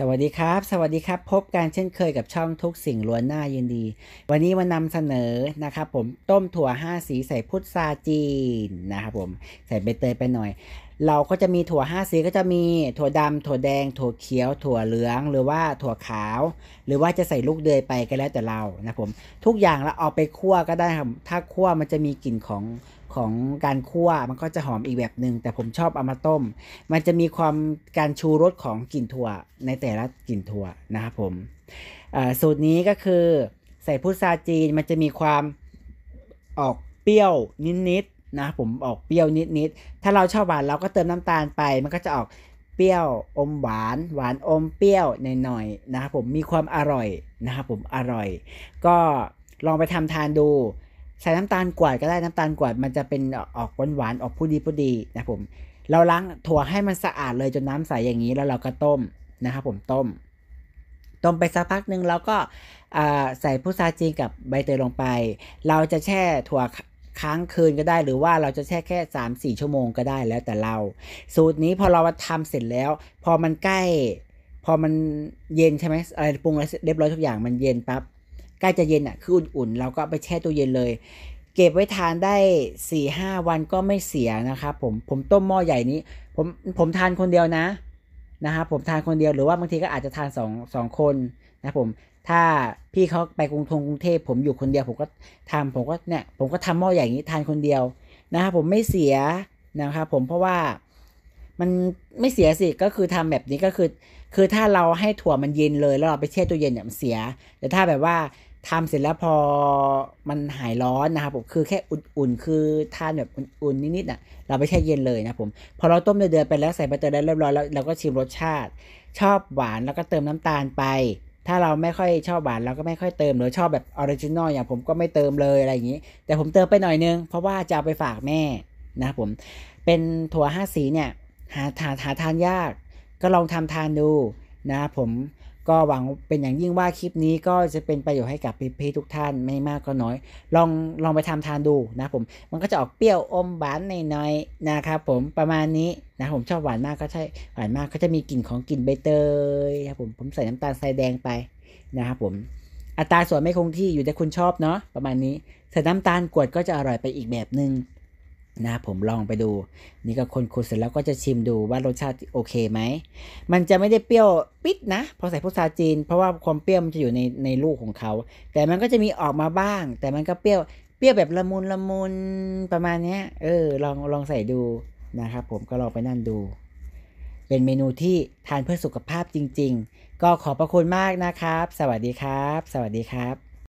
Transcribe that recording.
สวัสดีครับ สวัสดีครับ พบกันเช่นเคยกับช่องทุกสิ่งล้วนหน้ายินดี วันนี้มานำเสนอนะครับผม ต้มถั่ว5สีใส่พุทราจีนนะครับผม ใส่ใบเตยไปหน่อยเราก็จะมีถั่ว5สีก็จะมีถั่วดำถั่วแดงถั่วเขียวถั่วเหลือง หรือว่าถั่วขาว หรือว่าจะใส่ลูกเดือยไปก็แล้วแต่เรานะผมทุกอย่างแล้วเอาไปคั่วก็ได้ครับถ้าคั่วมันจะมีกลิ่นของของการคั่ว มันก็จะหอมอีกแบบหนึง่งแต่ผมชอบเอามาต้ม มันจะมีความการชูรสของกลิ่นถั่วในแต่ละกลิ่นถั่วนะครับผม สูตรนี้ก็คือใส่พุทราจีนมันจะมีความออกเปรี้ยวนิด ๆนะผมออกเปรี้ยวนิดๆ ถ้าเราชอบหวานเราก็เติมน้ำตาลไป มันก็จะออกเปรี้ยวอมหวาน หวานอมเปรี้ยวหน่อยๆนะครับผมมีความอร่อยนะครับผมอร่อย ก็ลองไปทำทานดูใส่น้ำตาลกวาดก็ได้น้ำตาลกวาดมันจะเป็นออกหวานๆออกผู้ดีผู้ดีนะผมเราล้างถั่วให้มันสะอาดเลยจนน้ำใสอย่างนี้แล้วเราก็ต้มนะครับผมต้มต้มไปสักพักหนึ่งเราก็ใส่พุทราจีนกับใบเตยลงไป เราจะแช่ถั่วค้างคืนก็ได้หรือว่าเราจะแช่แค่3 4ชั่วโมงก็ได้แล้วแต่เรา สูตรนี้พอเราทำเสร็จแล้ว พอมันใกล้ พอมันเย็นใช่ไหมอะไรปรุงเรียบร้อยทุกอย่างมันเย็นปั๊บใกล้จะเย็นอ่ะคืออุ่นๆเราก็ไปแช่ตู้เย็นเลย เก็บไว้ทานได้4ี่ห้าวันก็ไม่เสียนะครับผมผมต้มหม้อใหญ่นี้ผมผมทานคนเดียวนะนะครับผมทานคนเดียวหรือว่าบางทีก็อาจจะทานสองสองคนนะผมถ้าพี่เขาไปกรุงทงกรุงเทพผมอยู่คนเดียวผมก็ทำผมก็เนี่ยผมก็ทำหม้อใหญ่อย่างนี้ทานคนเดียวนะครับผมไม่เสียนะครับผมเพราะว่ามันไม่เสียสิก็คือทำแบบนี้ก็คือ คือถ้าเราให้ถั่วมันเย็นเลยแล้วเราไปแช่ตัวเย็นเนี่ยมันเสีย แต่ถ้าแบบว่าทำเสร็จแล้วพอมันหายร้อนนะครับผมคือแค่อุ่นๆ คือทานแบบอุ่นๆนิดๆน่ะเราไม่ใช่เย็นเลยนะผมพอเราต้มเดือดไปแล้วใส่ใบเตยได้เรียบร้อยแล้วเราก็ชิมรสชาติ ชอบหวานแล้วก็เติมน้ำตาลไป ถ้าเราไม่ค่อยชอบหวาน เราก็ไม่ค่อยเติมหรือชอบแบบออริจินอลอย่างผมก็ไม่เติมเลยอะไรอย่างนี้ แต่ผมเติมไปหน่อยนึงเพราะว่าจะเอาไปฝากแม่นะครับผมเป็นถั่วห้าสีเนี่ยหาหาหาทานยากก็ลองทำทานดูนะครับผมก็หวังเป็นอย่างยิ่งว่าคลิปนี้ก็จะเป็นประโยชน์ให้กับพี่ๆทุกท่านไม่มากก็น้อย ลองลองไปทำทานดูนะผมมันก็จะออกเปรี้ยวอมหวานใน้อยๆนะครับผมประมาณนี้นะผมชอบหวานมากก็ใช่หวานมากก็จะมีกลิ่นของกลิ่นใบเตยครับผมผมใส่น้ำตาลทรายแดงไปนะครับผมอัตราส่วนไม่คงที่อยู่แต่คุณชอบเนาะประมาณนี้ใส่น้ำตาลกวดก็จะอร่อยไปอีกแบบหนึง่งนะผมลองไปดู นี่ก็คนคุณเสร็จแล้วก็จะชิมดูว่ารสชาติโอเคไหม มันจะไม่ได้เปรี้ยวปิดนะพอใส่พุทราจีน เพราะว่าความเปรี้ยวมันจะอยู่ในในลูกของเขาแต่มันก็จะมีออกมาบ้าง แต่มันก็เปรี้ยวเปรี้ยวแบบละมุนละมุน ประมาณเนี้ยเออลองลองใส่ดูนะครับผมก็ลองไปนั่นดู เป็นเมนูที่ทานเพื่อสุขภาพจริง ๆ ก็ขอบพระคุณมากนะครับ สวัสดีครับ สวัสดีครับ